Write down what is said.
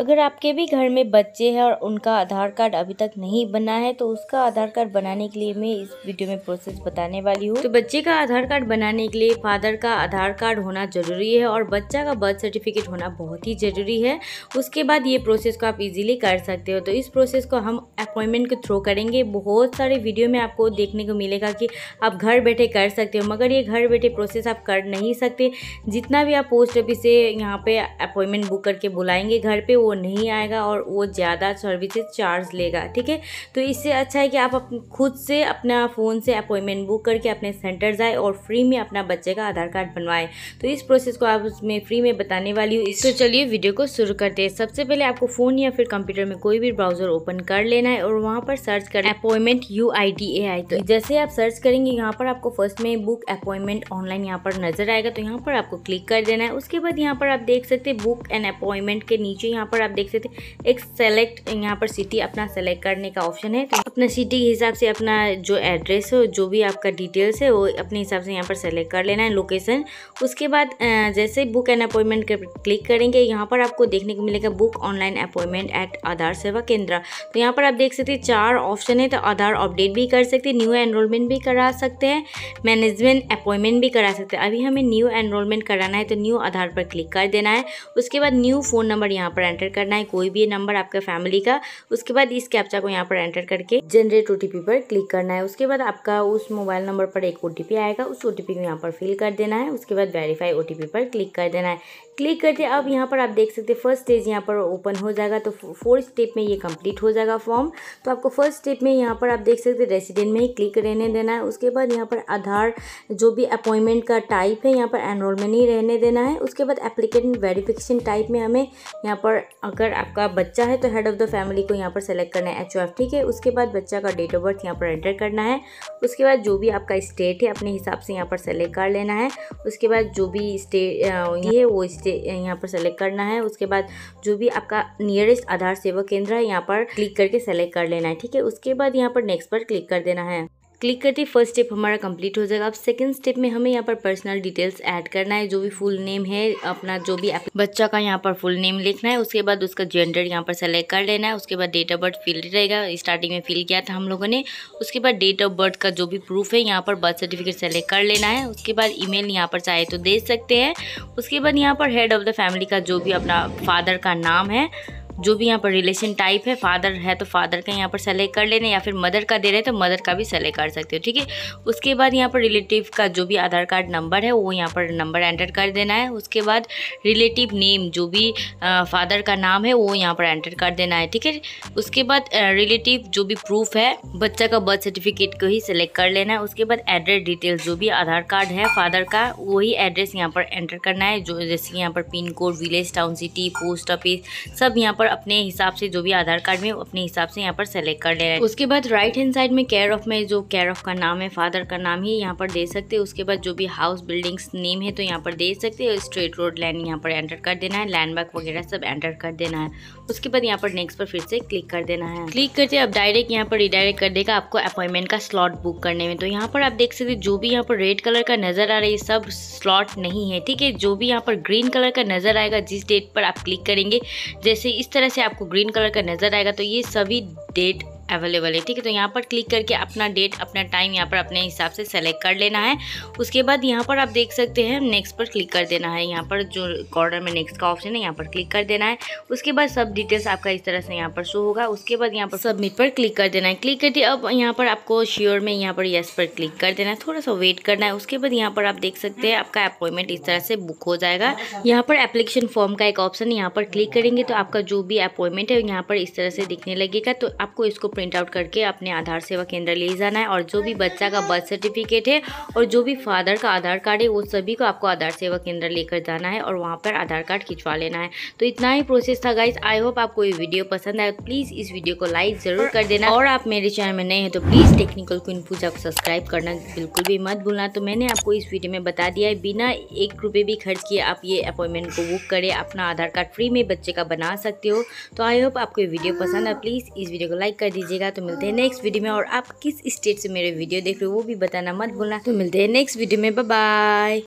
अगर आपके भी घर में बच्चे हैं और उनका आधार कार्ड अभी तक नहीं बना है तो उसका आधार कार्ड बनाने के लिए मैं इस वीडियो में प्रोसेस बताने वाली हूँ तो बच्चे का आधार कार्ड बनाने के लिए फादर का आधार कार्ड होना जरूरी है और बच्चा का बर्थ सर्टिफिकेट होना बहुत ही ज़रूरी है उसके बाद ये प्रोसेस को आप इजीली कर सकते हो तो इस प्रोसेस को हम अपॉइंटमेंट के थ्रू करेंगे बहुत सारे वीडियो में आपको देखने को मिलेगा कि आप घर बैठे कर सकते हो मगर ये घर बैठे प्रोसेस आप कर नहीं सकते जितना भी आप पोस्ट ऑफिस से यहाँ पर अपॉइंटमेंट बुक करके बुलाएंगे घर पर वो नहीं आएगा और वो ज़्यादा सर्विसेज चार्ज लेगा ठीक है तो इससे अच्छा है कि आप खुद से अपना फ़ोन से अपॉइंटमेंट बुक करके अपने सेंटर जाए और फ्री में अपना बच्चे का आधार कार्ड बनवाएं तो इस प्रोसेस को आप उसमें फ्री में बताने वाली हूँ तो चलिए वीडियो को शुरू करते हैं सबसे पहले आपको फ़ोन या फिर कंप्यूटर में कोई भी ब्राउज़र ओपन कर लेना है और वहाँ पर सर्च करना appointment U I D A I तो जैसे आप सर्च करेंगे यहाँ पर आपको फर्स्ट में बुक अपॉइंटमेंट ऑनलाइन यहाँ पर नज़र आएगा तो यहाँ पर आपको क्लिक कर देना है उसके बाद यहाँ पर आप देख सकते हैं बुक एंड अपॉइंटमेंट के नीचे यहाँ पर आप देख सकते हैं एक सेलेक्ट यहाँ पर सिटी अपना सेलेक्ट करने का ऑप्शन है तो अपना सिटी के हिसाब से अपना जो एड्रेस हो जो भी आपका डिटेल्स है वो अपने हिसाब से यहाँ पर सेलेक्ट कर लेना है लोकेशन उसके बाद जैसे बुक एंड अपॉइंटमेंट कर, क्लिक करेंगे यहाँ पर आपको देखने को मिलेगा book online appointment at Aadhaar Seva Kendra तो यहाँ पर आप देख सकते हैं चार ऑप्शन है तो आधार अपडेट भी कर सकते हैं न्यू एनरोलमेंट भी करा सकते हैं मैनेजमेंट अपॉइंटमेंट भी करा सकते हैं अभी हमें न्यू एनरोलमेंट कराना है तो न्यू आधार पर क्लिक कर देना है उसके बाद न्यू फ़ोन नंबर यहाँ पर एंटर करना है कोई भी नंबर आपका फैमिली का उसके बाद इस कैप्चा को यहाँ पर एंटर करके जनरेट ओ पर क्लिक करना है उसके बाद आपका उस मोबाइल नंबर पर एक ओ आएगा उस ओ टी को यहाँ पर फिल कर देना है उसके बाद वेरीफाई ओ पर क्लिक कर देना है क्लिक करके अब यहाँ पर आप देख सकते हैं फर्स्ट स्टेज यहाँ पर ओपन हो जाएगा तो फोर्थ स्टेप में ये कंप्लीट हो जाएगा फॉर्म तो आपको फर्स्ट स्टेप में यहाँ पर आप देख सकते हैं रेसिडेंट में ही क्लिक रहने देना है उसके बाद यहाँ पर आधार जो भी अपॉइंटमेंट का टाइप है यहाँ पर एनरोलमेंट ही रहने देना है उसके बाद एप्लीकेट वेरिफिकेशन टाइप में हमें यहाँ पर अगर आपका बच्चा है तो हेड ऑफ़ द फैमिली को यहाँ पर सेलेक्ट करना है एच ठीक है उसके बाद बच्चा का डेट ऑफ बर्थ यहाँ पर एंटर करना है उसके बाद जो भी आपका स्टेट है अपने हिसाब से यहाँ पर सेलेक्ट कर लेना है उसके बाद जो भी स्टेट है वो स्टेट यहाँ पर सेलेक्ट करना है उसके बाद जो भी आपका नियरेस्ट आधार सेवा केंद्र है यहाँ पर क्लिक करके सेलेक्ट कर लेना है ठीक है उसके बाद यहाँ पर नेक्स्ट पर क्लिक कर देना है क्लिक करते ही फर्स्ट स्टेप हमारा कंप्लीट हो जाएगा अब सेकंड स्टेप में हमें यहाँ पर पर्सनल डिटेल्स ऐड करना है जो भी फुल नेम है अपना जो भी बच्चा का यहाँ पर फुल नेम लिखना है उसके बाद उसका जेंडर यहाँ पर सेलेक्ट कर लेना है उसके बाद डेट ऑफ बर्थ फिल रहेगा स्टार्टिंग में फिल किया था हम लोगों ने उसके बाद डेट ऑफ बर्थ का जो भी प्रूफ है यहाँ पर बर्थ सर्टिफिकेट सेलेक्ट कर लेना है उसके बाद ई यहाँ पर चाहे तो दे सकते हैं उसके बाद यहाँ पर हेड ऑफ़ द फैमिली का जो भी अपना फादर का नाम है जो भी यहाँ पर रिलेशन टाइप है फादर है तो फादर का यहाँ पर सेलेक्ट कर लेना या फिर मदर का दे रहे हैं तो मदर का भी सेलेक्ट कर सकते हो ठीक है उसके बाद यहाँ पर रिलेटिव का जो भी आधार कार्ड नंबर है वो यहाँ पर नंबर एंटर कर देना है उसके बाद रिलेटिव नेम जो भी फादर का नाम है वो यहाँ पर एंटर कर देना है ठीक है उसके बाद रिलेटिव जो भी प्रूफ है बच्चा का बर्थ सर्टिफिकेट को ही सिलेक्ट कर लेना है उसके बाद एड्रेस डिटेल्स जो भी आधार कार्ड है फादर का वही एड्रेस यहाँ पर एंटर करना है जो जैसे यहाँ पर pin code village town city post office सब यहाँ पर पर अपने हिसाब से जो भी आधार कार्ड में अपने हिसाब से यहाँ पर सेलेक्ट कर लेना है उसके बाद राइट हैंड साइड में केयर ऑफ में जो केयर ऑफ का नाम है फादर का नाम ही यहाँ पर दे सकते हैं उसके बाद जो भी हाउस बिल्डिंग्स नेम है तो यहाँ पर दे सकते हैं स्ट्रेट रोड लैंड यहाँ पर एंटर कर देना है लैंड वगैरह सब एंटर कर देना है उसके बाद यहाँ पर नेक्स्ट पर फिर से क्लिक कर देना है क्लिक करते अब डायरेक्ट यहाँ पर रिडायरेक्ट कर देगा आपको अपॉइंटमेंट का स्लॉट बुक करने में तो यहाँ पर आप देख सकते जो भी यहाँ पर रेड कलर का नजर आ रही है सब स्लॉट नहीं है ठीक है जो भी यहाँ पर ग्रीन कलर का नजर आएगा जिस डेट पर आप क्लिक करेंगे जैसे इस तरह से आपको ग्रीन कलर का नज़र आएगा तो ये सभी डेट अवेलेबल है ठीक है तो यहाँ पर क्लिक करके अपना डेट अपना टाइम यहाँ पर अपने हिसाब से सेलेक्ट कर लेना है उसके बाद यहाँ पर आप देख सकते हैं नेक्स्ट पर क्लिक कर देना है यहाँ पर जो कॉर्नर में नेक्स्ट का ऑप्शन है यहाँ पर क्लिक कर देना है उसके बाद सब डिटेल्स आपका इस तरह से यहाँ पर शो होगा उसके बाद यहाँ पर सबमिट पर क्लिक कर देना है क्लिक करके अब यहाँ पर आपको श्योर में यहाँ पर येस पर क्लिक कर देना है थोड़ा सा वेट करना है उसके बाद यहाँ पर आप देख सकते हैं आपका अपॉइंटमेंट इस तरह से बुक हो जाएगा यहाँ पर एप्लीकेशन फॉर्म का एक ऑप्शन यहाँ पर क्लिक करेंगे तो आपका जो भी अपॉइंटमेंट है यहाँ पर इस तरह से दिखने लगेगा तो आपको इसको प्रिंट आउट करके अपने आधार सेवा केंद्र ले जाना है और जो भी बच्चा का बर्थ सर्टिफिकेट है और जो भी फादर का आधार कार्ड है वो सभी को आपको आधार सेवा केंद्र लेकर जाना है और वहाँ पर आधार कार्ड खिंचवा लेना है तो इतना ही प्रोसेस था गाइज आई होप आपको ये वीडियो पसंद आए प्लीज़ इस वीडियो को लाइक ज़रूर कर देना और आप मेरे चैनल में नए हैं तो प्लीज़ टेक्निकल क्विन पूजा को सब्सक्राइब करना बिल्कुल भी मत भूलना तो मैंने आपको इस वीडियो में बता दिया है बिना एक रुपये भी खर्च किए आप ये अपॉइंटमेंट को बुक करें अपना आधार कार्ड फ्री में बच्चे का बना सकते हो तो आई होप आपको ये वीडियो पसंद है प्लीज़ इस वीडियो को लाइक कर दीजिए कीजिएगा तो मिलते हैं नेक्स्ट वीडियो में और आप किस स्टेट से मेरे वीडियो देख रहे हो वो भी बताना मत भूलना तो मिलते हैं नेक्स्ट वीडियो में बाय